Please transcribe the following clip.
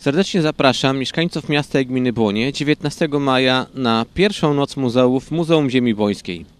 Serdecznie zapraszam mieszkańców miasta i gminy Błonie 19 maja na pierwszą noc muzeów Muzeum Ziemi Błońskiej.